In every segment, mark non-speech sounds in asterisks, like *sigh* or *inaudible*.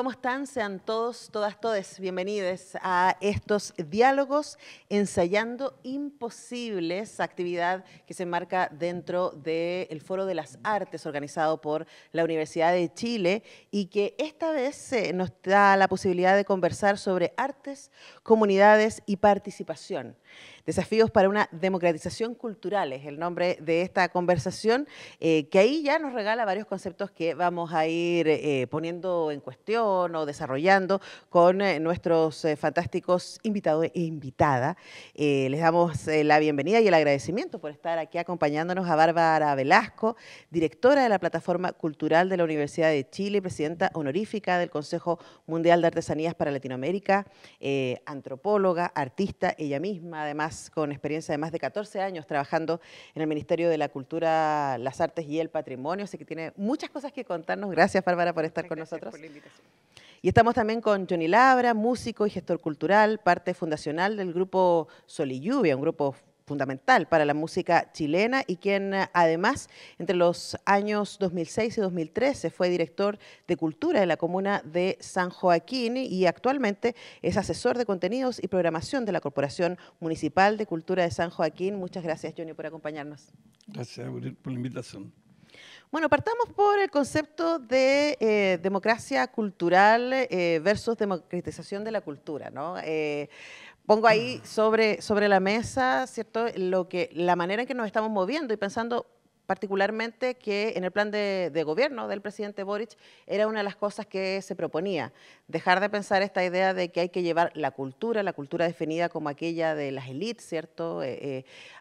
¿Cómo están? Sean todos, todas, todes bienvenidos a estos diálogos ensayando imposibles, actividad que se enmarca dentro del Foro de las Artes organizado por la Universidad de Chile y que esta vez nos da la posibilidad de conversar sobre artes, comunidades y participación. Desafíos para una democratización cultural es el nombre de esta conversación, eh, que ahí ya nos regala varios conceptos que vamos a ir eh, poniendo en cuestión o desarrollando con eh, nuestros eh, fantásticos invitados e invitada. Eh, les damos la bienvenida y el agradecimiento por estar aquí acompañándonos a Bárbara Velasco, directora de la Plataforma Cultural de la Universidad de Chile, presidenta honorífica del Consejo Mundial de Artesanías para Latinoamérica, antropóloga, artista, ella misma, además con experiencia de más de 14 años trabajando en el Ministerio de la Cultura, las Artes y el Patrimonio, así que tiene muchas cosas que contarnos. Gracias, Bárbara, por estar con nosotros. Por la invitación. Y estamos también con Johnny Labra, músico y gestor cultural, parte fundacional del grupo Sol y Lluvia, un grupo fundamental para la música chilena y quien además entre los años 2006 y 2013 fue director de cultura de la comuna de San Joaquín y actualmente es asesor de contenidos y programación de la Corporación Municipal de Cultura de San Joaquín. Muchas gracias Johnny por acompañarnos. Gracias por la invitación. Bueno, partamos por el concepto de eh, democracia cultural eh, versus democratización de la cultura, eh, pongo ahí sobre, sobre la mesa, ¿cierto?, lo que, la manera en que nos estamos moviendo y pensando particularmente que en el plan de, gobierno del presidente Boric era una de las cosas que se proponía, dejar de pensar esta idea de que hay que llevar la cultura, la cultura definida como aquella de las élites, ¿cierto?,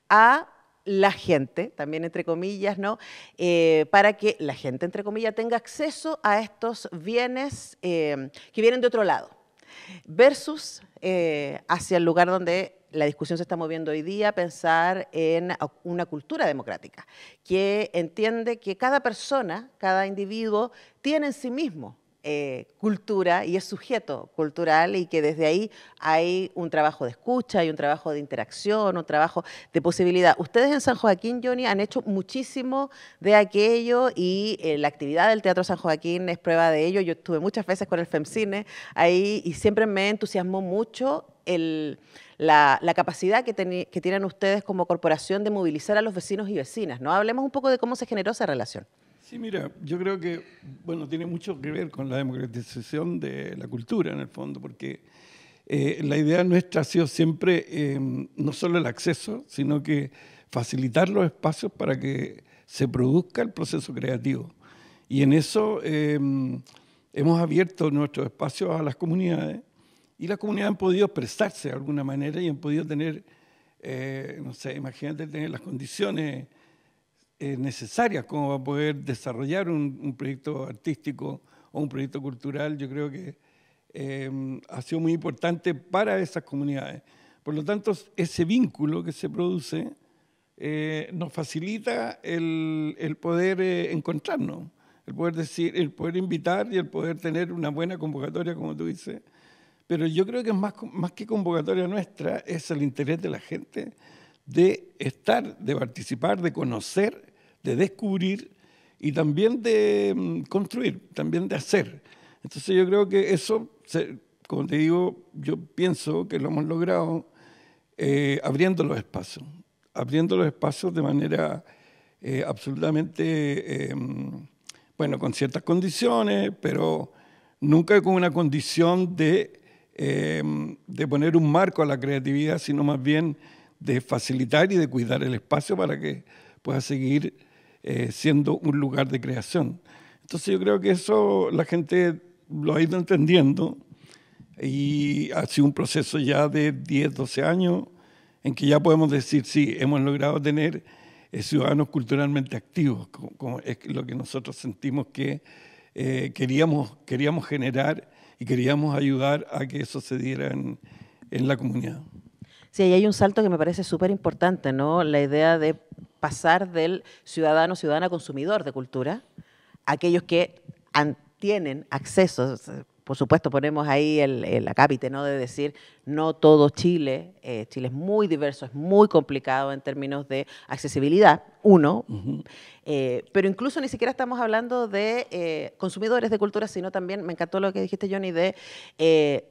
a la gente, también entre comillas, ¿no? Eh, para que la gente, entre comillas, tenga acceso a estos bienes eh, que vienen de otro lado, versus eh, hacia el lugar donde la discusión se está moviendo hoy día, pensar en una cultura democrática, que entiende que cada persona, cada individuo, tiene en sí mismo eh, cultura y es sujeto cultural y que desde ahí hay un trabajo de escucha, hay un trabajo de interacción, un trabajo de posibilidad. Ustedes en San Joaquín, Johnny, han hecho muchísimo de aquello y eh, la actividad del Teatro San Joaquín es prueba de ello. Yo estuve muchas veces con el FEMCINE ahí y siempre me entusiasmó mucho la, capacidad que, que tienen ustedes como corporación de movilizar a los vecinos y vecinas. ¿no? Hablemos un poco de cómo se generó esa relación. Sí, mira, yo creo que, bueno, tiene mucho que ver con la democratización de la cultura, en el fondo, porque eh, la idea nuestra ha sido siempre em, no solo el acceso, sino que facilitar los espacios para que se produzca el proceso creativo. Y en eso em, hemos abierto nuestros espacios a las comunidades y las comunidades han podido expresarse de alguna manera y han podido tener, eh, no sé, imagínate tener las condiciones necesarias como para poder desarrollar un, proyecto artístico o un proyecto cultural, yo creo que em, ha sido muy importante para esas comunidades. Por lo tanto, ese vínculo que se produce eh, nos facilita el, el poder eh, encontrarnos, el poder decir, el poder invitar y el poder tener una buena convocatoria, como tú dices. Pero yo creo que más, más que convocatoria nuestra es el interés de la gente de estar, de participar, de conocer de descubrir y también de mm, construir, también de hacer. Entonces yo creo que eso, como te digo, yo pienso que lo hemos logrado eh, abriendo los espacios, abriendo los espacios de manera eh, absolutamente, eh, bueno, con ciertas condiciones, pero nunca con una condición de, de poner un marco a la creatividad, sino más bien de facilitar y de cuidar el espacio para que pueda seguir eh, siendo un lugar de creación. Entonces yo creo que eso la gente lo ha ido entendiendo y ha sido un proceso ya de 10, 12 años en que ya podemos decir, sí, hemos logrado tener eh, ciudadanos culturalmente activos, como, es lo que nosotros sentimos que eh, queríamos, queríamos generar y queríamos ayudar a que eso se diera en la comunidad. Sí, ahí hay un salto que me parece súper importante, ¿no? La idea de pasar del ciudadano, ciudadana, consumidor de cultura, a aquellos que tienen acceso, por supuesto ponemos ahí el, el acápite, ¿no? De decir, no todo Chile, eh, Chile es muy diverso, es muy complicado en términos de accesibilidad, uno, eh, pero incluso ni siquiera estamos hablando de eh, consumidores de cultura, sino también, me encantó lo que dijiste Johnny, de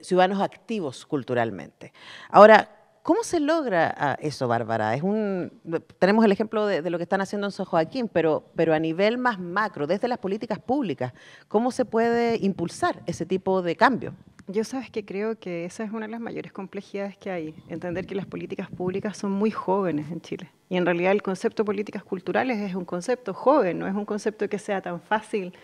ciudadanos activos culturalmente. Ahora, ¿Cómo se logra ah, eso, Bárbara? Es un, tenemos el ejemplo de, lo que están haciendo en San Joaquín, pero, pero a nivel más macro, desde las políticas públicas, ¿cómo se puede impulsar ese tipo de cambio? Yo sabes que creo que esa es una de las mayores complejidades que hay, entender que las políticas públicas son muy jóvenes en Chile. Y en realidad el concepto de políticas culturales es un concepto joven, no es un concepto que sea tan fácil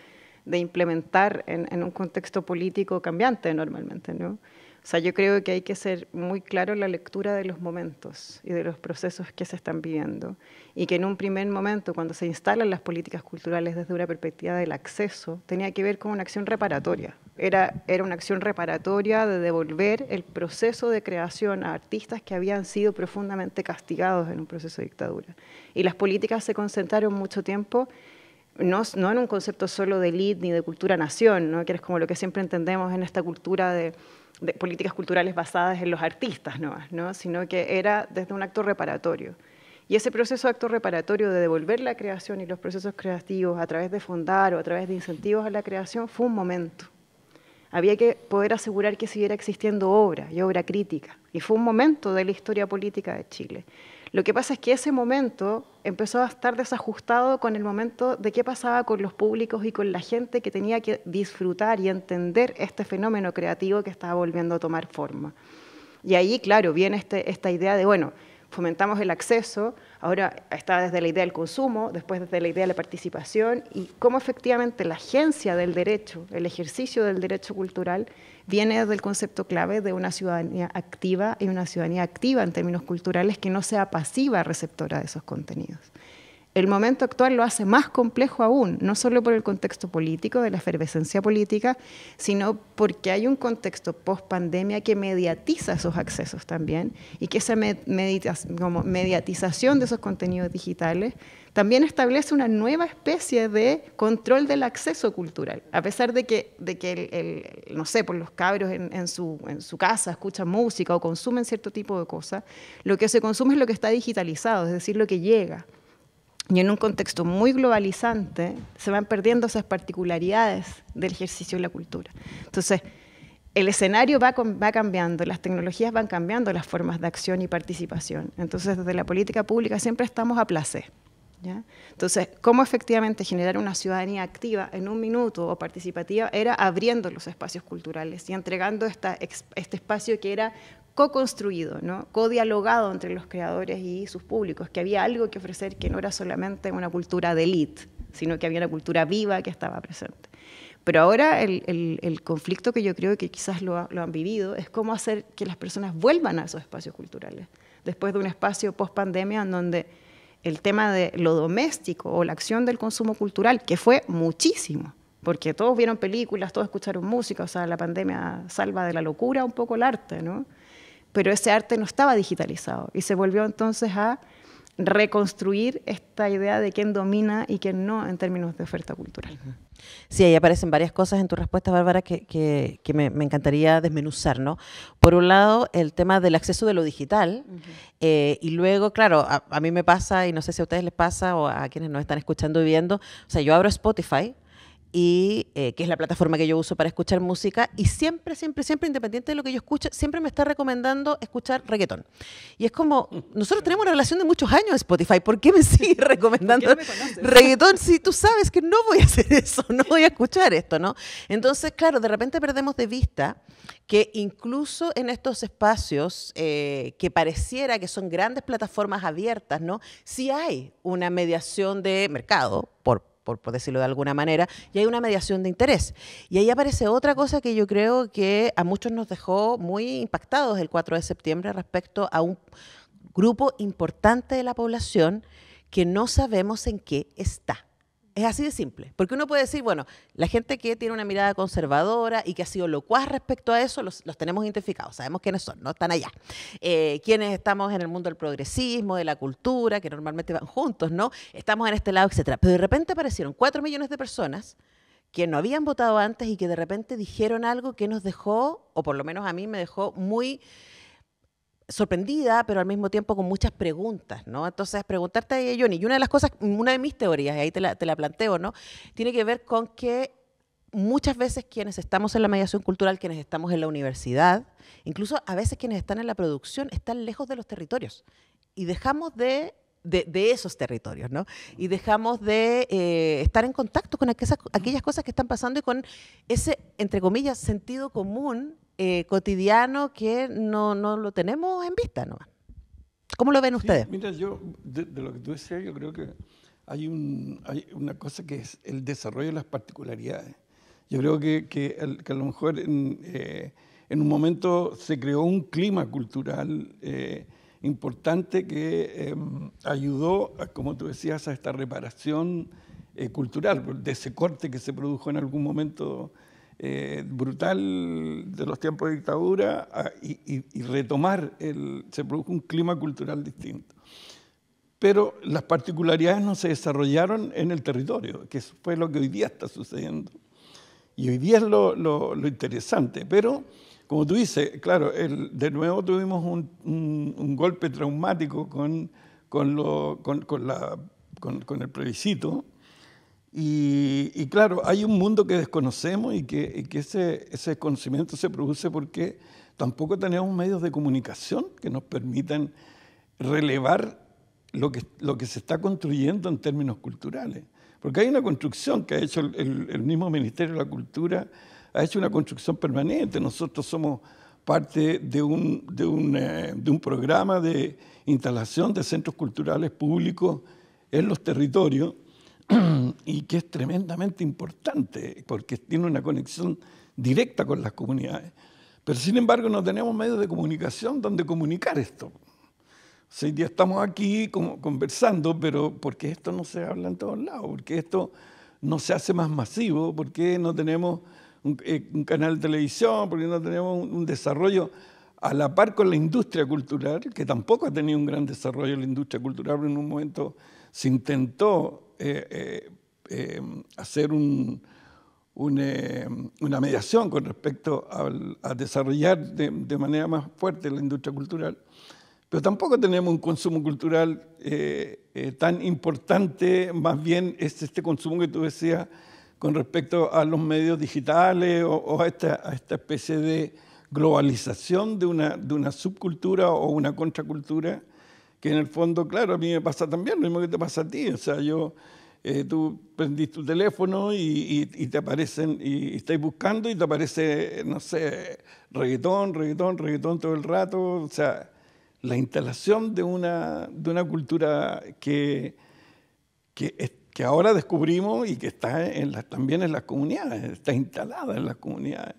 de implementar en, en un contexto político cambiante normalmente. ¿no? O sea, yo creo que hay que ser muy claro en la lectura de los momentos y de los procesos que se están viviendo y que en un primer momento, cuando se instalan las políticas culturales desde una perspectiva del acceso, tenía que ver con una acción reparatoria. Era, era una acción reparatoria de devolver el proceso de creación a artistas que habían sido profundamente castigados en un proceso de dictadura. Y las políticas se concentraron mucho tiempo no, no, en un concepto solo de elite ni de cultura nación, ¿no? que es como lo que siempre entendemos en esta cultura de de políticas culturales basadas en los artistas no, sino que era desde un acto reparatorio. Y ese proceso de acto reparatorio de devolver la creación y los procesos creativos a través de fundar o a través de incentivos a la creación fue un momento había que poder asegurar que siguiera existiendo obra y obra crítica. Y fue un momento de la historia política de Chile. Lo que pasa es que ese momento empezó a estar desajustado con el momento de qué pasaba con los públicos y con la gente que tenía que disfrutar y entender este fenómeno creativo que estaba volviendo a tomar forma. Y ahí, claro, viene este, esta idea de, bueno, fomentamos el acceso, Ahora está desde la idea del consumo, después desde la idea de la participación y cómo efectivamente la agencia del derecho, el ejercicio del derecho cultural, viene desde el concepto clave de una ciudadanía activa y una ciudadanía activa en términos culturales que no sea pasiva receptora de esos contenidos el momento actual lo hace más complejo aún, no solo por el contexto político, de la efervescencia política, sino porque hay un contexto post-pandemia que mediatiza esos accesos también y que esa mediatización de esos contenidos digitales también establece una nueva especie de control del acceso cultural, a pesar de que, de que no sé, por pues los cabros en, su, en su casa escuchan música o consumen cierto tipo de cosas, lo que se consume es lo que está digitalizado, es decir, lo que llega y en un contexto muy globalizante se van perdiendo esas particularidades del ejercicio de la cultura. Entonces, el escenario va, va cambiando, las tecnologías van cambiando las formas de acción y participación. Entonces, desde la política pública siempre estamos a placer. ¿ya? Entonces, cómo efectivamente generar una ciudadanía activa en un minuto o participativa era abriendo los espacios culturales y entregando esta, este espacio que era co-construido, ¿no? co-dialogado entre los creadores y sus públicos, que había algo que ofrecer que no era solamente una cultura de élite, sino que había una cultura viva que estaba presente. Pero ahora el, conflicto que yo creo que quizás lo, lo, han vivido es cómo hacer que las personas vuelvan a esos espacios culturales, después de un espacio post-pandemia en donde el tema de lo doméstico o la acción del consumo cultural, que fue muchísimo, porque todos vieron películas, todos escucharon música, o sea, la pandemia salva de la locura un poco el arte, ¿no? pero ese arte no estaba digitalizado y se volvió entonces a reconstruir esta idea de quién domina y quién no en términos de oferta cultural. Sí, ahí aparecen varias cosas en tu respuesta, Bárbara, que, me, encantaría desmenuzar, ¿no? Por un lado, el tema del acceso de lo digital, eh, y luego, claro, a, a, mí me pasa, y no sé si a ustedes les pasa o a quienes nos están escuchando y viendo, o sea, yo abro Spotify, y eh, que es la plataforma que yo uso para escuchar música, y siempre, siempre, siempre, independiente de lo que yo escuche, siempre me está recomendando escuchar reggaetón. Y es como, nosotros tenemos una relación de muchos años en Spotify, ¿por qué me *laughs* sigue recomendando reggaetón si tú sabes que no voy a hacer eso, no voy a escuchar esto, ¿no? Entonces, claro, de repente perdemos de vista que incluso en estos espacios eh, que pareciera que son grandes plataformas abiertas, ¿no? Sí hay una mediación de mercado, por por, decirlo de alguna manera, y hay una mediación de interés. Y ahí aparece otra cosa que yo creo que a muchos nos dejó muy impactados el 4 de septiembre respecto a un grupo importante de la población que no sabemos en qué está. Es así de simple. Porque uno puede decir, bueno, la gente que tiene una mirada conservadora y que ha sido locuaz respecto a eso, los, tenemos identificados, sabemos quiénes son, no están allá. Eh, quienes estamos en el mundo del progresismo, de la cultura, que normalmente van juntos, ¿no? Estamos en este lado, etc. Pero de repente aparecieron cuatro millones de personas que no habían votado antes y que de repente dijeron algo que nos dejó, o por lo menos a mí me dejó muy sorprendida, pero al mismo tiempo con muchas preguntas, ¿no? Entonces, preguntarte, Johnny, y una de las cosas, una de mis teorías, y ahí te la, te la planteo, ¿no? Tiene que ver con que muchas veces quienes estamos en la mediación cultural, quienes estamos en la universidad, incluso a veces quienes están en la producción, están lejos de los territorios y dejamos de de, esos territorios, ¿no? Y dejamos de eh, estar en contacto con aquellas cosas que están pasando y con ese, entre comillas, sentido común eh, cotidiano que no, no, lo tenemos en vista, ¿no? ¿Cómo lo ven ustedes? Mira, yo, de, lo que tú decías, yo creo que hay, un, hay una cosa que es el desarrollo de las particularidades. Yo creo que, que, a lo mejor en, eh, en, un momento se creó un clima cultural eh, importante que ayudó, como tú decías, a esta reparación cultural, de ese corte que se produjo en algún momento eh, brutal de los tiempos de dictadura ah, y, retomar, el, se produjo un clima cultural distinto. Pero las particularidades no se desarrollaron en el territorio, que fue lo que hoy día está sucediendo. Y hoy día es lo, interesante, pero como tú dices, claro, de nuevo tuvimos un, golpe traumático con, con, el plebiscito, y, claro, hay un mundo que desconocemos y que, ese, ese, conocimiento se produce porque tampoco tenemos medios de comunicación que nos permitan relevar lo que, lo que se está construyendo en términos culturales. Porque hay una construcción que ha hecho el, mismo Ministerio de la Cultura, ha hecho una construcción permanente. Nosotros somos parte de un eh, programa de instalación de centros culturales públicos en los territorios *clears throat* y que es tremendamente importante porque tiene una conexión directa con las comunidades. Pero sin embargo no tenemos medios de comunicación donde comunicar esto. hoy día estamos aquí conversando, pero ¿por qué esto no se habla en todos lados? ¿Por qué esto no se hace más masivo? ¿Por qué no tenemos eh, un, canal de televisión? ¿Por qué no tenemos un, un desarrollo a la par con la industria cultural, que tampoco ha tenido un gran desarrollo la industria cultural? En un momento se intentó eh, eh, em, hacer eh, una mediación con respecto a desarrollar de, manera más fuerte la industria cultural, pero tampoco tenemos un consumo cultural tan importante, más bien es este consumo que tú decías con respecto a los medios digitales o, a, esta, especie de globalización de una subcultura o una contracultura que en el fondo, claro, a mí me pasa también lo mismo que te pasa a ti. O sea, yo, eh, tú prendís tu teléfono y, y, te aparecen, y, estáis buscando y te aparece, no sé, reggaetón, reggaetón, reggaetón todo el rato. O sea, la instalación de una, de una cultura que, que, que ahora descubrimos y que está en también en las comunidades, está instalada en las comunidades.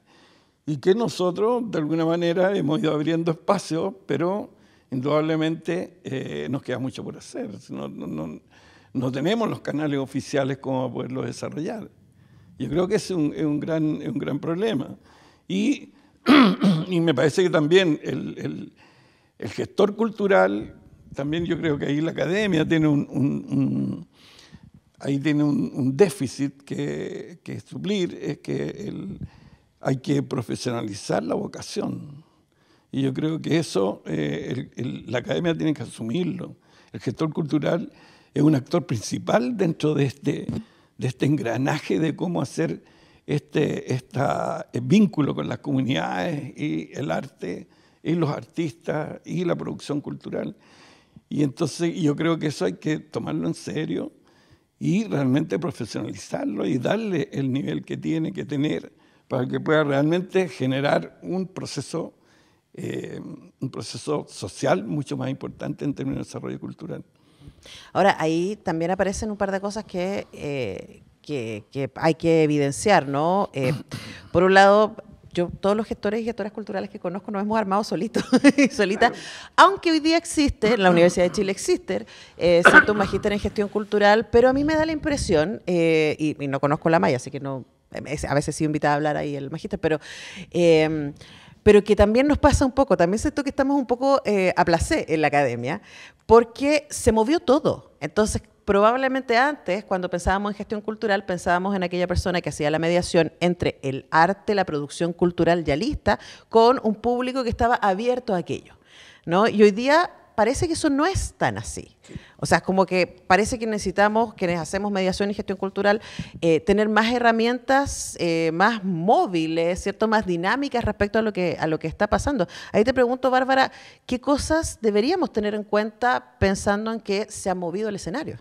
Y que nosotros, de alguna manera, hemos ido abriendo espacios, pero indudablemente eh, nos queda mucho por hacer. No, tenemos los canales oficiales como poderlos desarrollar. Yo creo que es un, gran, problema. *clears throat* Y, me parece que también el, gestor cultural, también yo creo que ahí la academia tiene un, ahí un, déficit que, suplir, es que hay que profesionalizar la vocación. Y yo creo que eso eh, la academia tiene que asumirlo. El gestor cultural es un actor principal dentro de este, de este engranaje de cómo hacer este, esta, vínculo con las comunidades y el arte y los artistas y la producción cultural. Y entonces yo creo que eso hay que tomarlo en serio y realmente profesionalizarlo y darle el nivel que tiene que tener para que pueda realmente generar un proceso eh, un proceso social mucho más importante en términos de desarrollo cultural. Ahora, ahí también aparecen un par de cosas que, eh, que, hay que evidenciar, ¿no? Eh, *clears throat* por un lado, yo todos los gestores y gestoras culturales que conozco nos hemos armado solitos *laughs* y solitas, aunque hoy día existe, en la Universidad de Chile existe, eh, un magíster en gestión cultural, pero a mí me da la impresión, y, no conozco la malla, así que no, a veces he sido invitada a hablar ahí el magíster, pero pero que también nos pasa un poco, también siento que estamos un poco eh, a placer en la academia, porque se movió todo. Entonces, probablemente antes, cuando pensábamos en gestión cultural, pensábamos en aquella persona que hacía la mediación entre el arte, la producción cultural ya lista, con un público que estaba abierto a aquello. ¿no? Y hoy día parece que eso no es tan así. O sea, como que parece que necesitamos, quienes hacemos mediación y gestión cultural, eh, tener más herramientas, eh, más móviles, ¿cierto? Más dinámicas respecto a lo, que, a lo que está pasando. Ahí te pregunto, Bárbara, ¿qué cosas deberíamos tener en cuenta pensando en que se ha movido el escenario?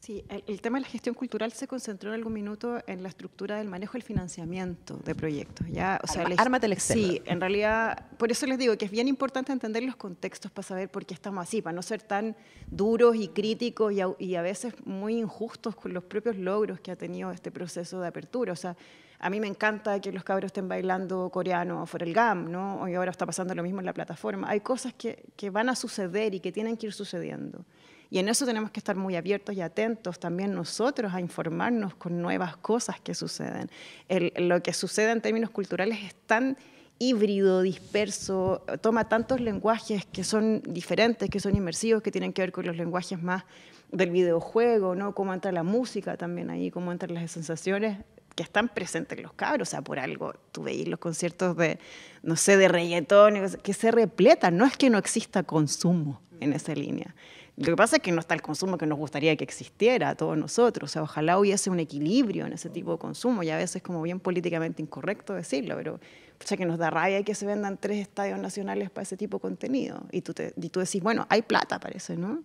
Sí, el, tema de la gestión cultural se concentró en algún minuto en la estructura del manejo del financiamiento de proyectos. Ya, o sea, Arma, el Sí, en realidad, por eso les digo que es bien importante entender los contextos para saber por qué estamos así, para no ser tan duros y críticos y a, veces muy injustos con los propios logros que ha tenido este proceso de apertura. O sea, a mí me encanta que los cabros estén bailando coreano fuera el GAM, ¿no? Y ahora está pasando lo mismo en la plataforma. Hay cosas que van a suceder y que tienen que ir sucediendo. Y en eso tenemos que estar muy abiertos y atentos también nosotros a informarnos con nuevas cosas que suceden. lo que sucede en términos culturales es tan híbrido, disperso, toma tantos lenguajes que son diferentes, que son inmersivos, que tienen que ver con los lenguajes más del videojuego, ¿no? Cómo entra la música también ahí, cómo entran las sensaciones que están presentes los cabros, o sea, por algo, tú veis los conciertos de, no sé, de reggaetón, que se repleta, no es que no exista consumo en esa línea. Lo que pasa es que no está el consumo que nos gustaría que existiera a todos nosotros, o sea, ojalá hubiese un equilibrio en ese tipo de consumo, y a veces como bien políticamente incorrecto decirlo, pero o sea, que nos da rabia que se vendan tres estadios nacionales para ese tipo de contenido, y tú, y tú decís, bueno, hay plata, para eso, ¿no?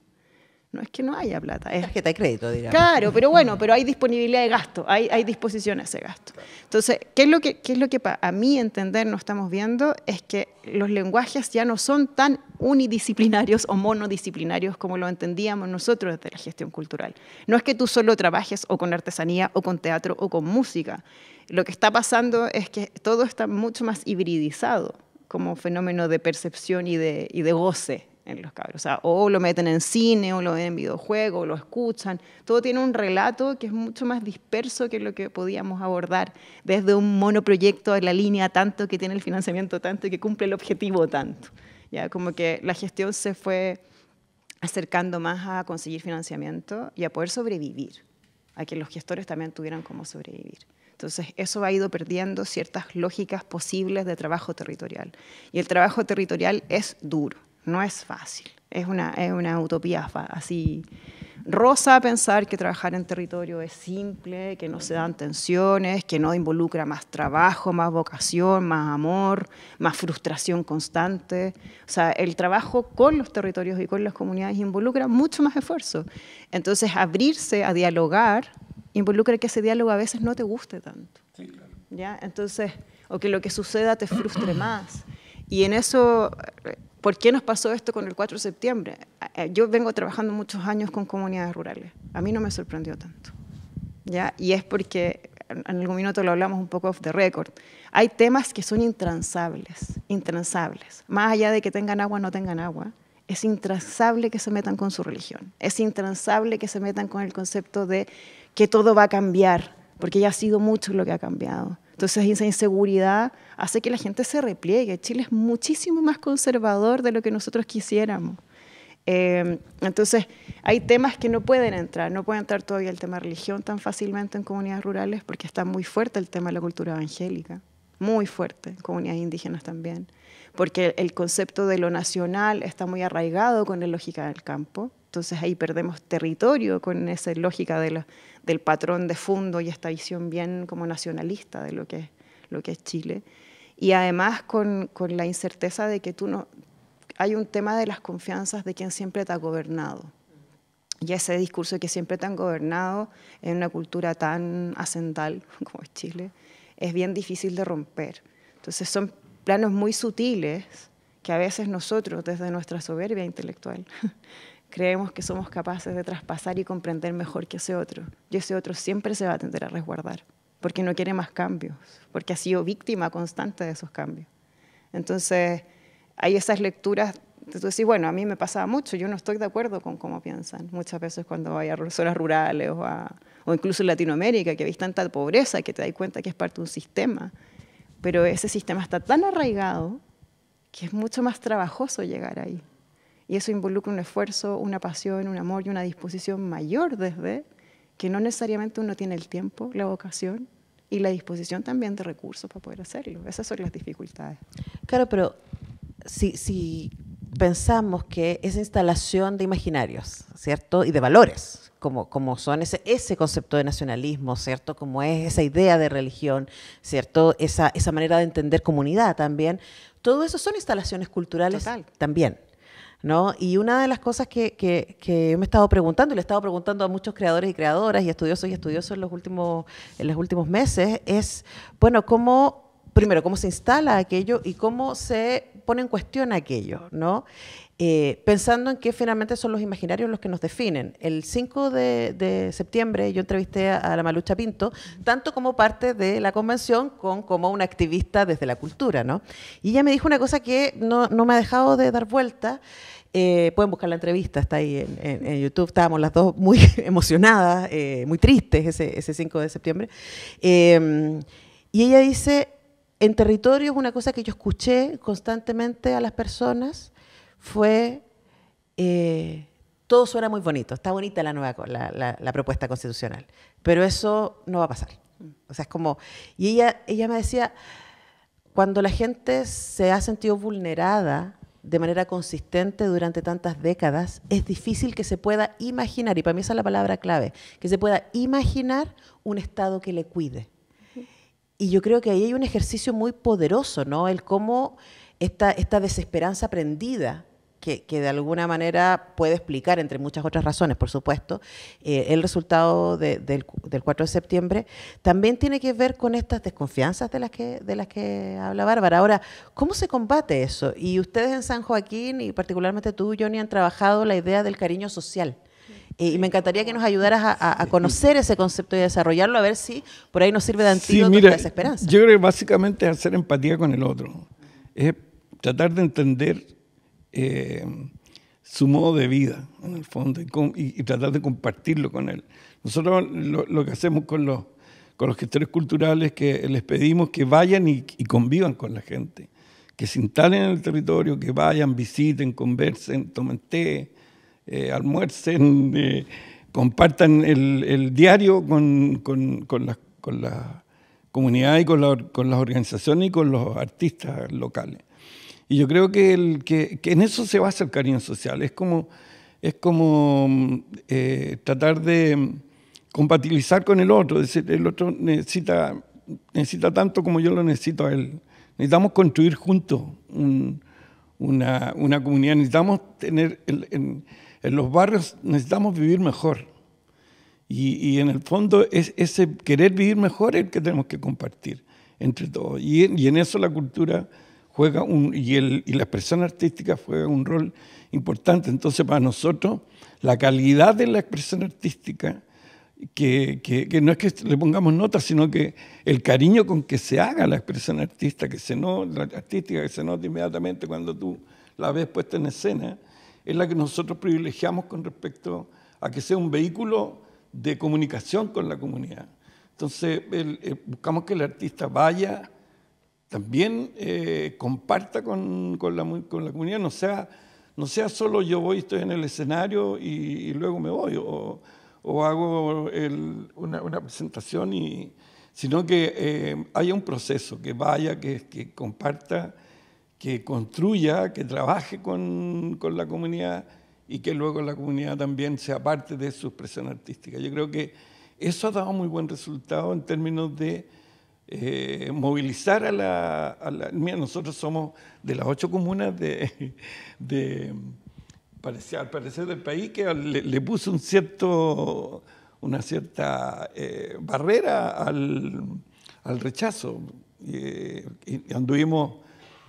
No es que no haya plata. Es tarjeta de crédito, digamos. Claro, pero bueno, ah. pero hay disponibilidad de gasto, hay, hay disposición a ese gasto. Entonces, ¿qué es lo que, es lo que a mí entender no estamos viendo? Es que los lenguajes ya no son tan unidisciplinarios o monodisciplinarios como lo entendíamos nosotros desde la gestión cultural. No es que tú solo trabajes o con artesanía o con teatro o con música. Lo que está pasando es que todo está mucho más hibridizado como fenómeno de percepción y de goce en los cabros. O lo meten en cine, o lo ven en videojuego, o lo escuchan. Todo tiene un relato que es mucho más disperso que lo que podíamos abordar desde un monoproyecto a la línea tanto, que tiene el financiamiento tanto y que cumple el objetivo tanto. Ya como que la gestión se fue acercando más a conseguir financiamiento y a poder sobrevivir, a que los gestores también tuvieran cómo sobrevivir. Entonces, eso ha ido perdiendo ciertas lógicas posibles de trabajo territorial. Y el trabajo territorial es duro no es fácil. Es una, es utopía así rosa pensar que trabajar en territorio es simple, que no se dan tensiones, que no involucra más trabajo, más vocación, más amor, más frustración constante. O sea, el trabajo con los territorios y con las comunidades involucra mucho más esfuerzo. Entonces, abrirse a dialogar involucra que ese diálogo a veces no te guste tanto. ¿Ya? Entonces, o que lo que suceda te frustre más. Y en eso, ¿por qué nos pasó esto con el 4 de septiembre? Eh, yo vengo trabajando muchos años con comunidades rurales. A mí no me sorprendió tanto. Y es porque, en algún minuto lo hablamos un poco off the record, hay temas que son intransables, intransables. Más allá de que tengan agua o no tengan agua, es intransable que se metan con su religión, es intransable que se metan con el concepto de que todo va a cambiar, porque ya ha sido mucho lo que ha cambiado. Entonces esa inseguridad hace que la gente se repliegue. Chile es muchísimo más conservador de lo que nosotros quisiéramos. Em, entonces, hay temas que no pueden entrar, no puede entrar todavía el tema religión tan fácilmente en comunidades rurales porque está muy fuerte el tema de la cultura evangélica, muy fuerte, en comunidades indígenas también, porque el concepto de lo nacional está muy arraigado con la lógica del campo, entonces ahí perdemos territorio con esa lógica de, la, del patrón de fondo y esta visión bien como nacionalista de lo que es, lo que es Chile. Y además con, la incerteza de que tú no... Hay un tema de las confianzas de quien siempre te ha gobernado. Y ese discurso de que siempre te han gobernado en una cultura tan acental *laughs* como es Chile, es bien difícil de romper. Entonces son planos muy sutiles que a veces nosotros, desde nuestra soberbia intelectual, *laughs* creemos que somos capaces de traspasar y comprender mejor que ese otro. Y ese otro siempre se va a tender a resguardar, porque no quiere más cambios, porque ha sido víctima constante de esos cambios. Entonces, hay esas lecturas tú decís, bueno, a mí me pasaba mucho, yo no estoy de acuerdo con cómo piensan. Muchas veces cuando voy a zonas rurales o, incluso en Latinoamérica, que veis tanta pobreza que te das cuenta que es parte de un sistema, pero ese sistema está tan arraigado que es mucho más trabajoso llegar ahí. Y eso involucra un esfuerzo, una pasión, un amor y una disposición mayor desde que no necesariamente uno tiene el tiempo, la vocación y la disposición también de recursos para poder hacerlo. Esas son las dificultades. Claro, pero si, si pensamos que esa instalación de imaginarios, ¿cierto? Y de valores, como, como son ese, concepto de nacionalismo, ¿cierto? Como es esa idea de religión, ¿cierto? Esa, esa manera de entender comunidad también. Todo eso son instalaciones culturales también. Y una de las cosas que, que, me he estado preguntando, y le he estado preguntando a muchos creadores y creadoras y estudiosos y estudiosos en los últimos, meses, es, bueno, cómo, primero, cómo se instala aquello y cómo se pone en cuestión aquello, ¿no? Eh, pensando en que finalmente son los imaginarios los que nos definen. El 5 de, septiembre yo entrevisté a, la Malucha Pinto, tanto como parte de la convención con, como una activista desde la cultura, Y ella me dijo una cosa que no, no me ha dejado de dar vuelta, eh, pueden buscar la entrevista, está ahí en, YouTube. Estábamos las dos muy *laughs* emocionadas, eh, muy tristes ese, 5 de septiembre. Em, y ella dice, en territorio una cosa que yo escuché constantemente a las personas fue, eh, todo suena muy bonito, está bonita la, nueva, propuesta constitucional, pero eso no va a pasar. O sea, es como, y ella, ella me decía, cuando la gente se ha sentido vulnerada, de manera consistente durante tantas décadas, es difícil que se pueda imaginar, y para mí esa es la palabra clave, que se pueda imaginar un Estado que le cuide. Y yo creo que ahí hay un ejercicio muy poderoso, ¿no? El cómo esta, esta desesperanza prendida que, de alguna manera puede explicar, entre muchas otras razones, por supuesto, eh, el resultado del, 4 de septiembre, también tiene que ver con estas desconfianzas de las que, de las que habla Bárbara. Ahora, ¿cómo se combate eso? Y ustedes en San Joaquín, y particularmente tú, Johnny, han trabajado la idea del cariño social. Eh, y me encantaría que nos ayudaras a, conocer ese concepto y desarrollarlo, a ver si por ahí nos sirve de antídoto sí, mira, desesperanza. Yo creo que básicamente es hacer empatía con el otro. Es tratar de entender eh, su modo de vida, en el fondo, y, tratar de compartirlo con él. Nosotros lo, que hacemos con los, los gestores culturales que les pedimos que vayan y, convivan con la gente, que se instalen en el territorio, que vayan, visiten, conversen, tomen té, eh, almuercen, eh, compartan el, diario con, con, la, comunidad y con las organizaciones y con los artistas locales. Y yo creo que, el, que, en eso se basa el cariño social. Es como, es como mm, eh, tratar de mm, compatibilizar con el otro. decir, el otro necesita, necesita tanto como yo lo necesito a él. Necesitamos construir juntos una, una, comunidad. Necesitamos tener, en, los barrios necesitamos vivir mejor. Y, en el fondo es ese querer vivir mejor el que tenemos que compartir entre todos. Y, y en eso la cultura juega un, y, el, y la expresión artística juega un rol importante. Entonces, para nosotros, la calidad de la expresión artística, que, que, que, no es que le pongamos notas, sino que el cariño con que se haga la expresión artística que se no, la artística que se nota inmediatamente cuando tú la ves puesta en escena, es la que nosotros privilegiamos con respecto a que sea un vehículo de comunicación con la comunidad. Entonces, buscamos que el artista vaya también eh, comparta con, la, comunidad, no sea, no sea solo yo voy, estoy en el escenario y, luego me voy, o, hago una, presentación, y, sino que eh, haya un proceso, que vaya, que, comparta, que construya, que trabaje con, con la comunidad y que luego la comunidad también sea parte de su expresión artística. Yo creo que eso ha dado muy buen resultado en términos de eh, movilizar a la, nosotros somos de las ocho comunas de, de parecía, al parecer del país que le, puso un cierto, una cierta eh, barrera al, al rechazo. y eh, anduvimos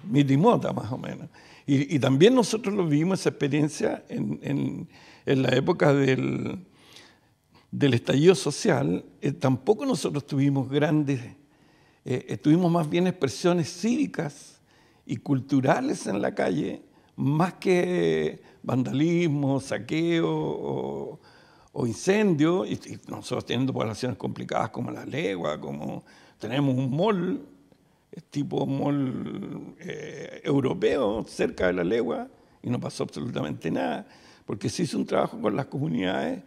mitimota más o menos. Y, y, también nosotros lo vivimos esa experiencia en, en, en la época del, del estallido social. tampoco nosotros tuvimos grandes Estuvimos eh, eh, más bien expresiones cívicas y culturales en la calle, más que vandalismo, saqueo o, incendio, y, nosotros teniendo poblaciones complicadas como la legua, como tenemos un mall, tipo mall eh, europeo, cerca de la legua, y no pasó absolutamente nada, porque se hizo un trabajo con las comunidades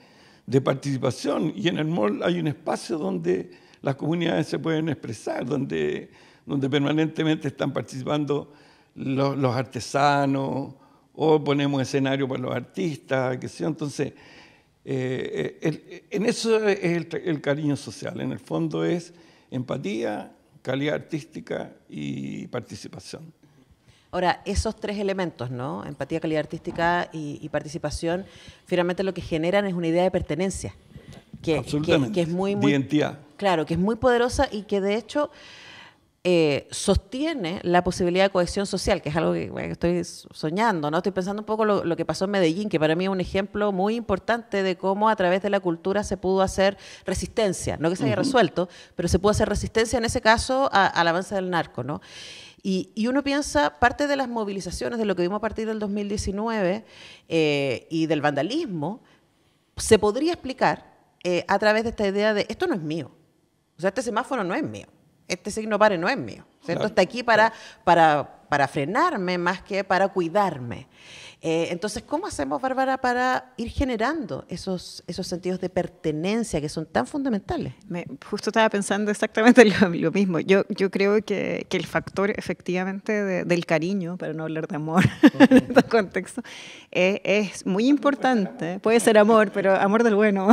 de participación, y en el mall hay un espacio donde las comunidades se pueden expresar, donde, donde permanentemente están participando los, artesanos o ponemos escenario para los artistas, que sea. Entonces, eh, en eso es el, cariño social. En el fondo es empatía, calidad artística y participación. Ahora, esos tres elementos, ¿no? Empatía, calidad artística y, participación, finalmente lo que generan es una idea de pertenencia. Que, es muy, muy, de identidad. Claro, que es muy poderosa y que de hecho eh, sostiene la posibilidad de cohesión social, que es algo que estoy soñando, ¿no? Estoy pensando un poco lo, que pasó en Medellín, que para mí es un ejemplo muy importante de cómo a través de la cultura se pudo hacer resistencia, no que se haya resuelto, pero se pudo hacer resistencia en ese caso a, al avance del narco, ¿no? Y, uno piensa, parte de las movilizaciones, de lo que vimos a partir del 2019 eh, y del vandalismo, se podría explicar eh, a través de esta idea de esto no es mío. O sea, este semáforo no es mío, este signo pare no es mío, ¿cierto? Está aquí para, para, para frenarme más que para cuidarme. Eh, entonces, ¿cómo hacemos, Bárbara, para ir generando esos, esos sentidos de pertenencia que son tan fundamentales? justo estaba pensando exactamente *laughs* lo, mismo. Yo, yo creo que, el factor efectivamente del cariño, para no hablar de amor *laughs* en este contexto, eh, es muy importante. Puede ser amor, pero amor del bueno.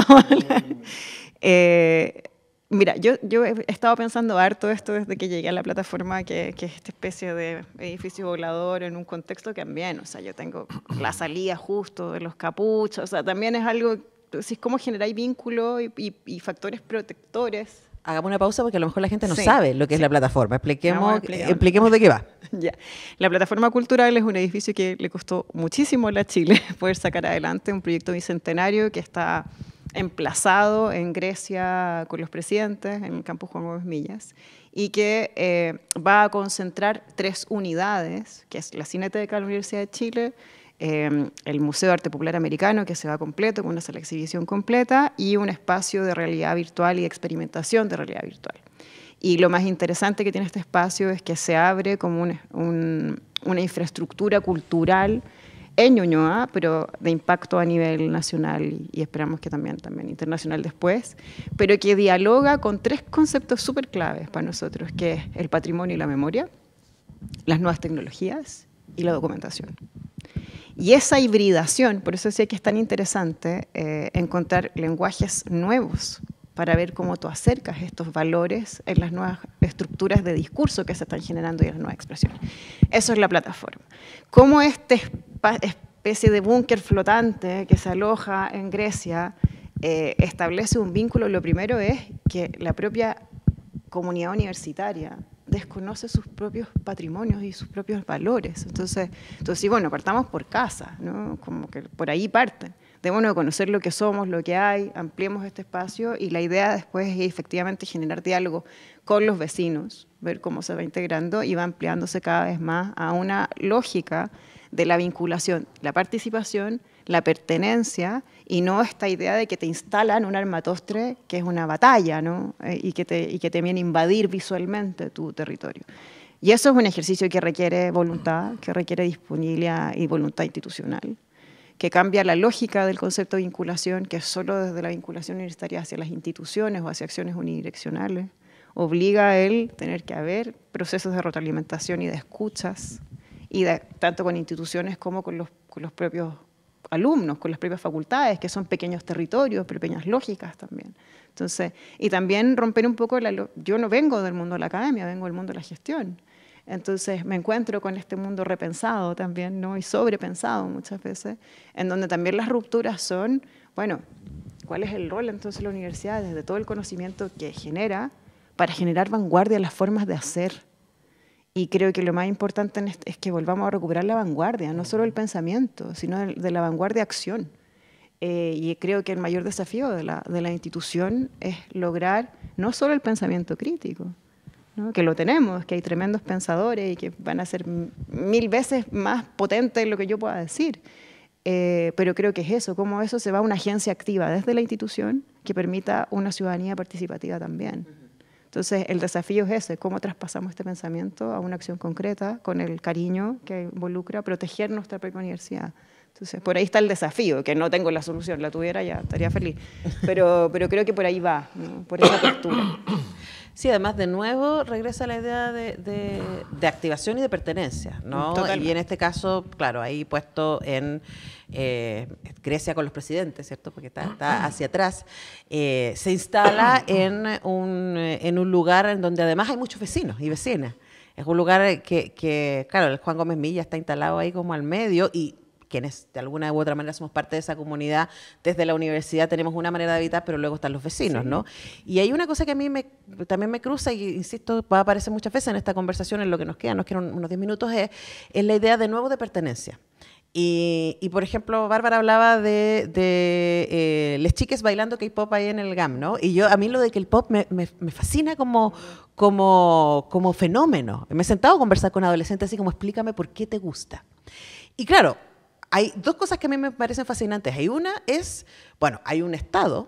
*laughs* eh, Mira, yo, he estado pensando harto esto desde que llegué a la plataforma, que, es esta especie de edificio volador en un contexto que también, o sea, yo tengo la *clears throat* salida justo de los capuchos, o sea, también es algo, es como generar vínculo y, factores protectores hagamos una pausa porque a lo mejor la gente no sabe lo que es la plataforma. Expliquemos, expliquemos de qué va. *laughs* Ya. La plataforma cultural es un edificio que le costó muchísimo a la Chile *laughs* poder sacar adelante un proyecto bicentenario que está emplazado en Grecia con los presidentes, en el campus Juan Gómez Millas, y que eh, va a concentrar tres unidades, que es la Cineteca de la Universidad de Chile, eh, el Museo de Arte Popular Americano, que se va completo, con una sala exhibición completa, y un espacio de realidad virtual y de experimentación de realidad virtual. Y lo más interesante que tiene este espacio es que se abre como una infraestructura cultural en Ñuñoa, pero de impacto a nivel nacional y, esperamos que también, también internacional después, pero que dialoga con tres conceptos súper claves para nosotros, que es el patrimonio y la memoria, las nuevas tecnologías y la documentación. Y esa hibridación, por eso decía que es tan interesante eh, encontrar lenguajes nuevos para ver cómo tú acercas estos valores en las nuevas estructuras de discurso que se están generando y en las nuevas expresiones. Eso es la plataforma. Cómo esta especie de búnker flotante que se aloja en Grecia eh, establece un vínculo, lo primero es que la propia comunidad universitaria desconoce sus propios patrimonios y sus propios valores. Entonces, entonces bueno, partamos por casa, ¿no? como que por ahí parten de conocer lo que somos, lo que hay, ampliemos este espacio y la idea después es efectivamente generar diálogo con los vecinos, ver cómo se va integrando y va ampliándose cada vez más a una lógica de la vinculación, la participación, la pertenencia y no esta idea de que te instalan un armatostre que es una batalla ¿no? Eh, y, que te, y que te viene a invadir visualmente tu territorio. Y eso es un ejercicio que requiere voluntad, que requiere disponibilidad y voluntad institucional que cambia la lógica del concepto de vinculación, que es solo desde la vinculación universitaria hacia las instituciones o hacia acciones unidireccionales, obliga a él tener que haber procesos de retroalimentación y de escuchas, y de, tanto con instituciones como con los, propios alumnos, con las propias facultades, que son pequeños territorios, pequeñas lógicas también. Entonces, y también romper un poco la... Yo no vengo del mundo de la academia, vengo del mundo de la gestión. Entonces me encuentro con este mundo repensado también, ¿no? Y sobrepensado muchas veces, en donde también las rupturas son, bueno, ¿cuál es el rol entonces de la universidad desde todo el conocimiento que genera para generar vanguardia en las formas de hacer? Y creo que lo más importante es que volvamos a recuperar la vanguardia, no solo el pensamiento, sino de la vanguardia acción. Eh, y creo que el mayor desafío de la, de la institución es lograr no solo el pensamiento crítico, que lo tenemos, que hay tremendos pensadores y que van a ser mil veces más potentes lo que yo pueda decir. Eh, pero creo que es eso, cómo eso se va a una agencia activa desde la institución que permita una ciudadanía participativa también. Entonces, el desafío es ese, cómo traspasamos este pensamiento a una acción concreta con el cariño que involucra proteger nuestra propia universidad. Entonces, por ahí está el desafío, que no tengo la solución, la tuviera ya estaría feliz. Pero, pero creo que por ahí va, por esa postura. Sí, además, de nuevo, regresa la idea de, activación y de pertenencia, ¿no? Y en este caso, claro, ahí puesto en eh, Grecia con los presidentes, ¿cierto? Porque está, ah. hacia atrás. Eh, se instala ah. en un, eh, en un lugar en donde además hay muchos vecinos y vecinas. Es un lugar que, que, claro, el Juan Gómez Milla está instalado ahí como al medio y quienes de alguna u otra manera somos parte de esa comunidad, desde la universidad tenemos una manera de habitar, pero luego están los vecinos, ¿no? Y hay una cosa que a mí me, también me cruza, y insisto, va a aparecer muchas veces en esta conversación, en lo que nos queda, nos quedan unos 10 minutos, es, la idea de nuevo de pertenencia. Y, por ejemplo, Bárbara hablaba de, de eh, les chiques bailando K-pop ahí en el GAM, ¿no? Y yo, a mí lo de que el pop me, fascina como, como, como fenómeno. Me he sentado a conversar con adolescentes así como, explícame por qué te gusta. Y claro, hay dos cosas que a mí me parecen fascinantes. Hay una es, bueno, hay un Estado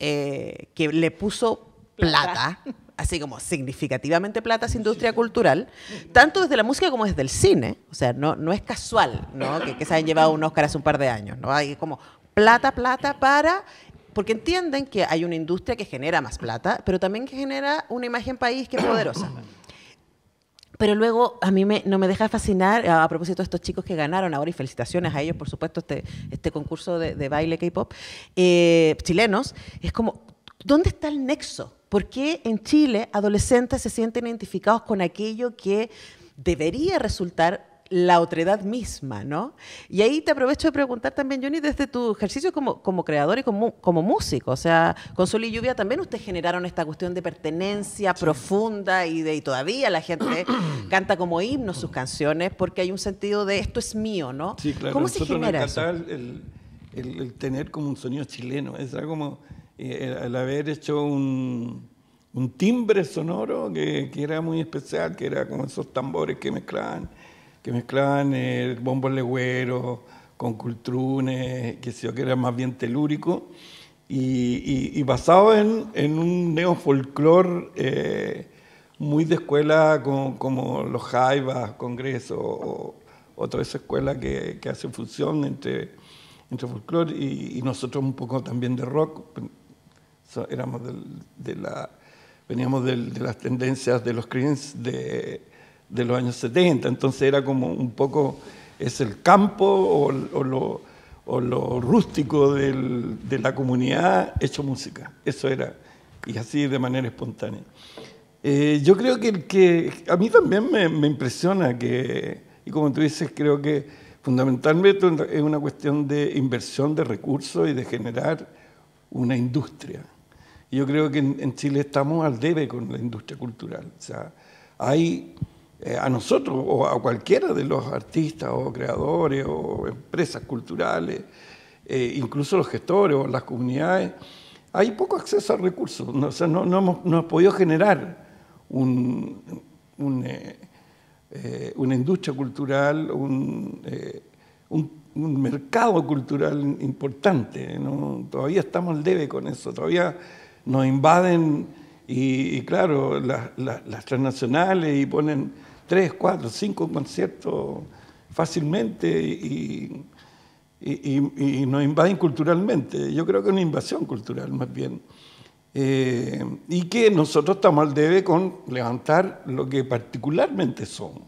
eh, que le puso plata, así como significativamente plata a industria cultural, tanto desde la música como desde el cine. O sea, no, no es casual ¿no? Que, se hayan llevado un Oscar hace un par de años. ¿no? Hay como plata, plata para... Porque entienden que hay una industria que genera más plata, pero también que genera una imagen país que es poderosa. Pero luego a mí no me deja fascinar, a, propósito de estos chicos que ganaron ahora, y felicitaciones a ellos, por supuesto, este, este concurso de, baile K-pop, eh, chilenos, es como, ¿dónde está el nexo? ¿Por qué en Chile adolescentes se sienten identificados con aquello que debería resultar la otredad misma, ¿no? Y ahí te aprovecho de preguntar también, Johnny, desde tu ejercicio como, como creador y como, como músico, o sea, con Sol y Lluvia también ustedes generaron esta cuestión de pertenencia profunda y de todavía la gente *clears throat* canta como himnos sus canciones porque hay un sentido de esto es mío, ¿no? Sí, claro. ¿Cómo se genera eso? El, tener como un sonido chileno, es como eh, el, haber hecho un timbre sonoro que, que, era muy especial, que era como esos tambores que mezclaban que mezclaban el eh, bombo legüero con cultrunes, que yo, que era más bien telúrico, y, basado en, en un neofolclor eh, muy de escuela como los Jaivas, Congreso, o, otra esa escuela que, que hace fusión entre, entre y, nosotros un poco también de rock. Pues, éramos de la, veníamos de las tendencias de los Creens de de los años 70, entonces era como un poco, es el campo o, lo, o lo, rústico del, de la comunidad hecho música, eso era, y así de manera espontánea. Eh, yo creo que, el que a mí también me, me, impresiona que, y como tú dices, creo que fundamentalmente es una cuestión de inversión de recursos y de generar una industria. Yo creo que en, en Chile estamos al debe con la industria cultural. O sea, hay eh, a nosotros o a cualquiera de los artistas o creadores o empresas culturales, eh, incluso los gestores o las comunidades, hay poco acceso a recursos. No, hemos, podido generar eh, una industria cultural, un, mercado cultural importante. Todavía estamos al debe con eso, todavía nos invaden y, claro, las transnacionales y ponen tres, cuatro, cinco conciertos fácilmente y, nos invaden culturalmente. Yo creo que es una invasión cultural más bien. Eh, y que nosotros estamos al debe con levantar lo que particularmente somos.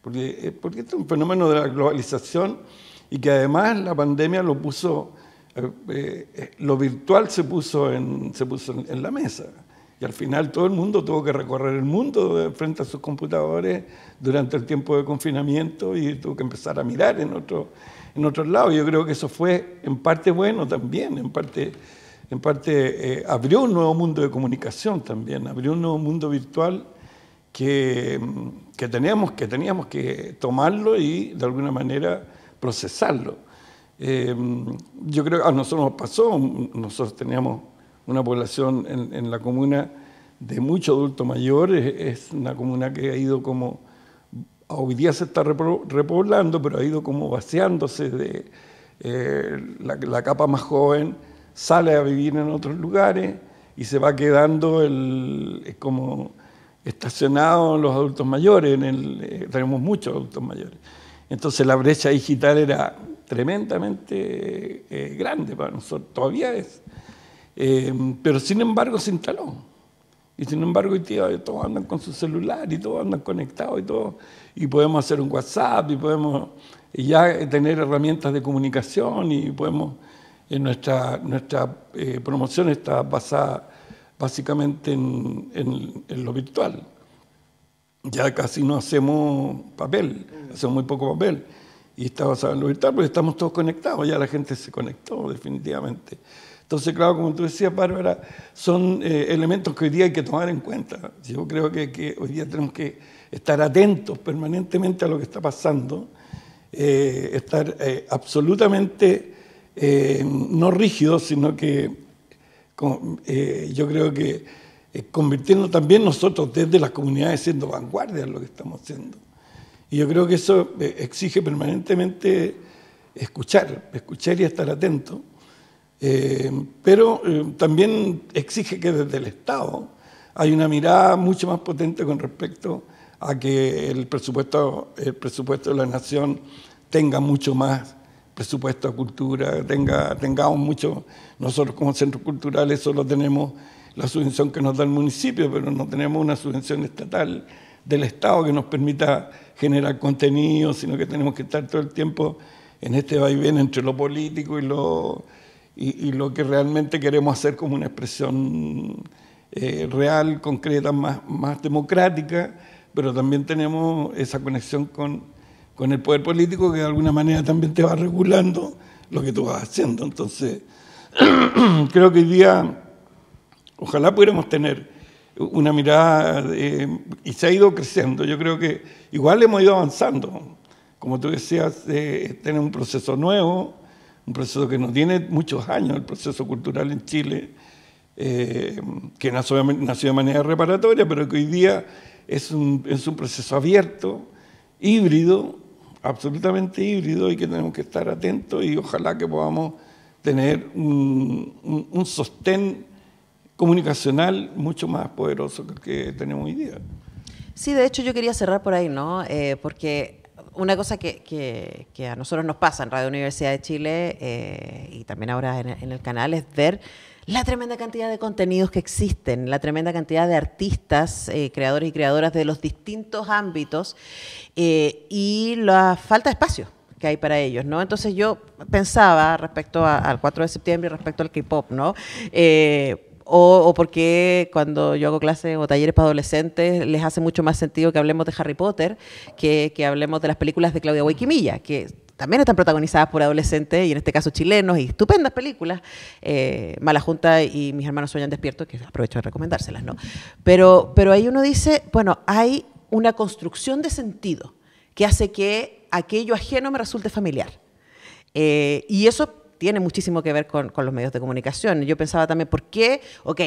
Porque, eh, porque este es un fenómeno de la globalización y que además la pandemia lo puso, eh, lo virtual se puso se puso en la mesa. Y al final todo el mundo tuvo que recorrer el mundo eh, frente a sus computadores durante el tiempo de confinamiento y tuvo que empezar a mirar en otro, en otro lado. Yo creo que eso fue en parte bueno también, en parte, en parte eh, abrió un nuevo mundo de comunicación también, abrió un nuevo mundo virtual que, que, teníamos, que teníamos que tomarlo y de alguna manera procesarlo. Eh, yo creo que a nosotros nos pasó, nosotros teníamos una población en, la comuna de muchos adultos mayores, es, una comuna que ha ido como, hoy día se está repoblando, pero ha ido como vaciándose de eh, la, capa más joven, sale a vivir en otros lugares y se va quedando como estacionado los adultos mayores, eh, tenemos muchos adultos mayores. Entonces la brecha digital era tremendamente eh, grande para nosotros, todavía es. Em, pero sin embargo se instaló. Y sin embargo hoy día eh, todos andan con su celular y todos andan conectados y todo. Y podemos hacer un WhatsApp y podemos eh, ya eh, tener herramientas de comunicación y podemos... nuestra, promoción está basada básicamente en, lo virtual. Ya casi no hacemos papel, hacemos muy poco papel. Y está basado en lo virtual porque estamos todos conectados, ya la gente se conectó definitivamente. Entonces, claro, como tú decías, Bárbara, son eh, elementos que hoy día hay que tomar en cuenta. Yo creo que, hoy día tenemos que estar atentos permanentemente a lo que está pasando, eh, estar eh, absolutamente no rígidos, sino que yo creo que convirtiendo también nosotros desde las comunidades siendo vanguardia en lo que estamos haciendo. Y yo creo que eso exige permanentemente escuchar, escuchar y estar atento. Eh, pero eh, también exige que desde el Estado hay una mirada mucho más potente con respecto a que el presupuesto, el presupuesto de la nación tenga mucho más presupuesto a cultura, tenga, tengamos mucho, nosotros como centros culturales solo tenemos la subvención que nos da el municipio, pero no tenemos una subvención estatal del Estado que nos permita generar contenido, sino que tenemos que estar todo el tiempo en este vaivén entre lo político y lo, y, lo que realmente queremos hacer como una expresión eh, real, concreta, más, más democrática, pero también tenemos esa conexión con, el poder político que de alguna manera también te va regulando lo que tú vas haciendo. Entonces, *clears throat* creo que hoy día, ojalá pudiéramos tener una mirada eh, y se ha ido creciendo. Yo creo que igual hemos ido avanzando. Como tú decías, eh, tener un proceso nuevo, un proceso que nos tiene muchos años, el proceso cultural en Chile, eh, que nació, de manera reparatoria, pero que hoy día es un, es proceso abierto, híbrido, absolutamente híbrido y que tenemos que estar atentos y ojalá que podamos tener un, sostén comunicacional mucho más poderoso que el que tenemos hoy día. Sí, de hecho yo quería cerrar por ahí, ¿no? Eh, porque una cosa que, a nosotros nos pasa en Radio Universidad de Chile eh, y también ahora en, el canal es ver la tremenda cantidad de contenidos que existen, la tremenda cantidad de artistas, eh, creadores y creadoras de los distintos ámbitos eh, y la falta de espacio que hay para ellos, ¿no? Entonces yo pensaba respecto al 4 de septiembre y respecto al K-pop, ¿no? O, porque cuando yo hago clases o talleres para adolescentes les hace mucho más sentido que hablemos de Harry Potter que, hablemos de las películas de Claudia Guayquimilla, que también están protagonizadas por adolescentes y en este caso chilenos y estupendas películas. Eh, Mala Junta y Mis Hermanos Sueñan Despiertos, que aprovecho de recomendárselas, ¿no? Pero, pero ahí uno dice, bueno, hay una construcción de sentido que hace que aquello ajeno me resulte familiar. Eh, y eso tiene muchísimo que ver con, los medios de comunicación. Yo pensaba también, ¿por qué? Ok,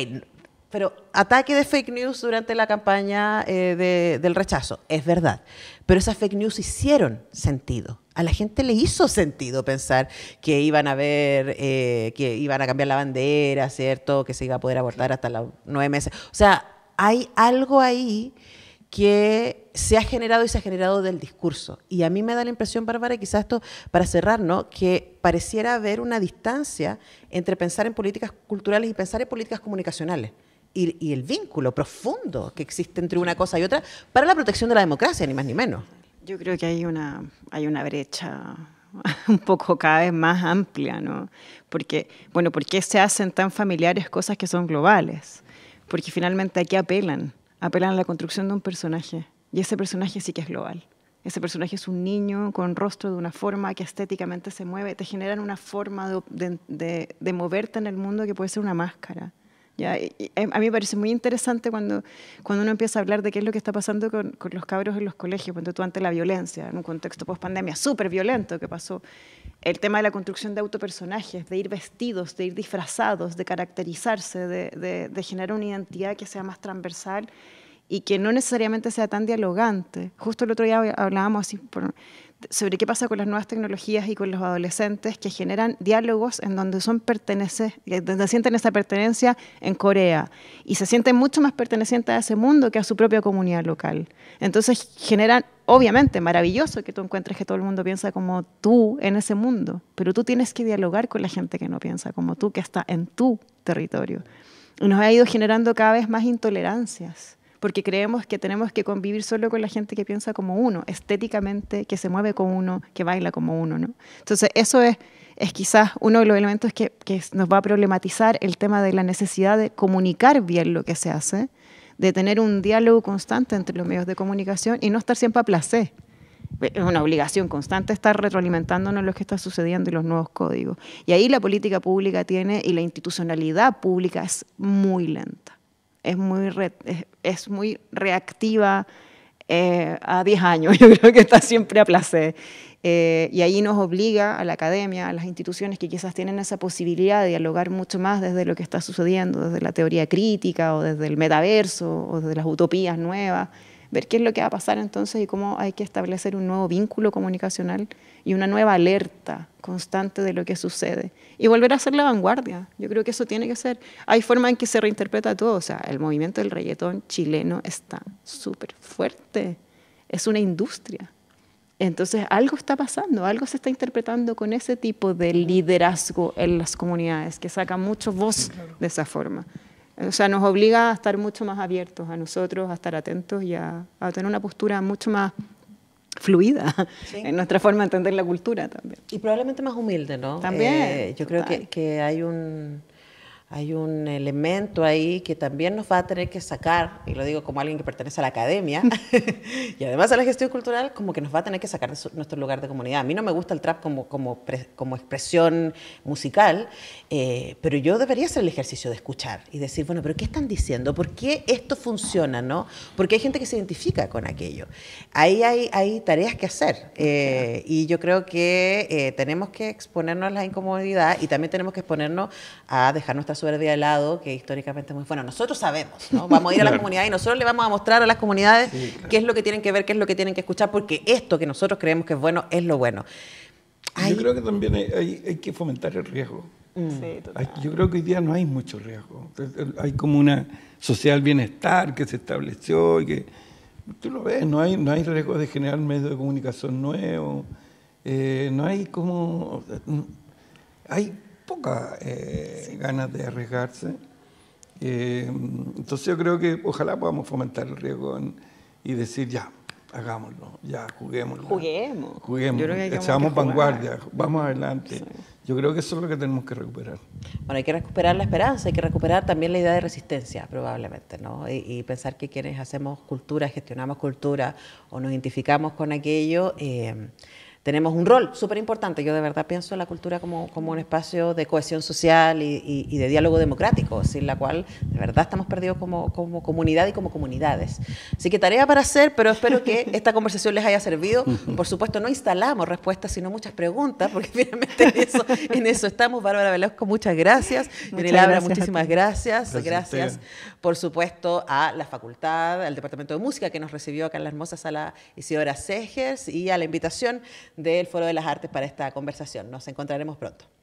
pero ataque de fake news durante la campaña eh, del rechazo, es verdad. Pero esas fake news hicieron sentido. A la gente le hizo sentido pensar que iban a ver, eh, que iban a cambiar la bandera, ¿cierto? Que se iba a poder abordar hasta los nueve meses. O sea, hay algo ahí que se ha generado y se ha generado del discurso. Y a mí me da la impresión, Bárbara, quizás esto para cerrar, que pareciera haber una distancia entre pensar en políticas culturales y pensar en políticas comunicacionales. Y, el vínculo profundo que existe entre una cosa y otra para la protección de la democracia, ni más ni menos. Yo creo que hay una, hay una brecha *laughs* un poco cada vez más amplia, ¿no? Porque, bueno, porque se hacen tan familiares cosas que son globales? Porque finalmente aquí apelan apelan a la construcción de un personaje. Y ese personaje sí que es global. Ese personaje es un niño con rostro de una forma que estéticamente se mueve. Te generan una forma de, de, de, moverte en el mundo que puede ser una máscara. ¿ya? Eh, a mí me parece muy interesante cuando, cuando uno empieza a hablar de qué es lo que está pasando con, con los cabros en los colegios, cuando tú ante la violencia, en un contexto post-pandemia súper violento que pasó el tema de la construcción de autopersonajes, de ir vestidos, de ir disfrazados, de caracterizarse, de, generar una identidad que sea más transversal y que no necesariamente sea tan dialogante. Justo el otro día hablábamos así, por, sobre qué pasa con las nuevas tecnologías y con los adolescentes que generan diálogos en donde son perteneces, eh, donde sienten esa pertenencia en Corea y se sienten mucho más pertenecientes a ese mundo que a su propia comunidad local. Entonces generan, obviamente, maravilloso que tú encuentres que todo el mundo piensa como tú en ese mundo, pero tú tienes que dialogar con la gente que no piensa como tú, que está en tu territorio. Y nos ha ido generando cada vez más intolerancias porque creemos que tenemos que convivir solo con la gente que piensa como uno, estéticamente, que se mueve como uno, que baila como uno. Entonces, eso es, es quizás uno de los elementos que, nos va a problematizar el tema de la necesidad de comunicar bien lo que se hace, de tener un diálogo constante entre los medios de comunicación y no estar siempre a placer es una obligación constante estar retroalimentándonos lo que está sucediendo y los nuevos códigos. Y ahí la política pública tiene y la institucionalidad pública es muy lenta es muy, reactiva eh, a 10 años, *laughs* yo creo que está siempre a placer. Eh, y ahí nos obliga a la academia, a las instituciones que quizás tienen esa posibilidad de dialogar mucho más desde lo que está sucediendo, desde la teoría crítica o desde el metaverso o desde las utopías nuevas ver qué es lo que va a pasar entonces y cómo hay que establecer un nuevo vínculo comunicacional y una nueva alerta constante de lo que sucede. Y volver a ser la vanguardia. Yo creo que eso tiene que ser. Hay forma en que se reinterpreta todo. O sea, el movimiento del reggaetón chileno está súper fuerte. Es una industria. Entonces, algo está pasando, algo se está interpretando con ese tipo de liderazgo en las comunidades, que saca mucho voz de esa forma. O sea, nos obliga a estar mucho más abiertos a nosotros, a estar atentos y a, tener una postura mucho más fluida en nuestra forma de entender la cultura también. Y probablemente más humilde, ¿no? También. Eh, yo creo que, que, hay un, hay un elemento ahí que también nos va a tener que sacar, y lo digo como alguien que pertenece a la academia, *laughs* y además a la gestión cultural, como que nos va a tener que sacar de nuestro lugar de comunidad. A mí no me gusta el trap como, como, expresión musical, eh, pero yo debería hacer el ejercicio de escuchar y decir, bueno, pero ¿qué están diciendo? ¿Por qué esto funciona? ¿no? Porque hay gente que se identifica con aquello. Ahí hay, tareas que hacer, eh, y yo creo que eh, tenemos que exponernos a la incomodidad y también tenemos que exponernos a dejar nuestras soberbia de lado, que históricamente es muy bueno. Nosotros sabemos, ¿no? *laughs* Vamos a ir a la comunidad y nosotros le vamos a mostrar a las comunidades qué es lo que tienen que ver, qué es lo que tienen que escuchar, porque esto que nosotros creemos que es bueno es lo bueno. Yo creo que también hay, que fomentar el riesgo. Mm. Yo creo que hoy día no hay mucho riesgo. Hay como una social bienestar que se estableció y que tú lo ves, no hay, no hay riesgo de generar medios de comunicación nuevos, eh, no hay como... Mm, hay poca eh, ganas de arriesgarse. Eh, entonces yo creo que ojalá podamos fomentar el riesgo y decir ya, hagámoslo, ya, juguémoslo. Juguemos. Juguemos. echamos vanguardia, vamos adelante. Yo creo que eso es lo que tenemos que recuperar. Bueno, hay que recuperar la esperanza, hay que recuperar también la idea de resistencia, probablemente, ¿no? Y, pensar que quienes hacemos cultura, gestionamos cultura o nos identificamos con aquello, eh, tenemos un rol súper importante. Yo de verdad pienso en la cultura como, como un espacio de cohesión social y, y, de diálogo democrático, sin la cual de verdad estamos perdidos como, como comunidad y como comunidades. Así que tarea para hacer, pero espero que *laughs* esta conversación les haya servido. Por supuesto, no instalamos respuestas, sino muchas preguntas, porque *laughs* finalmente en eso, en eso estamos. Bárbara Velasco, muchas gracias. Abra, muchísimas gracias. Gracias, por supuesto, a la facultad, al Departamento de Música que nos recibió acá en la hermosa sala Isidora Segers y a la invitación del Foro de las Artes para esta conversación. Nos encontraremos pronto.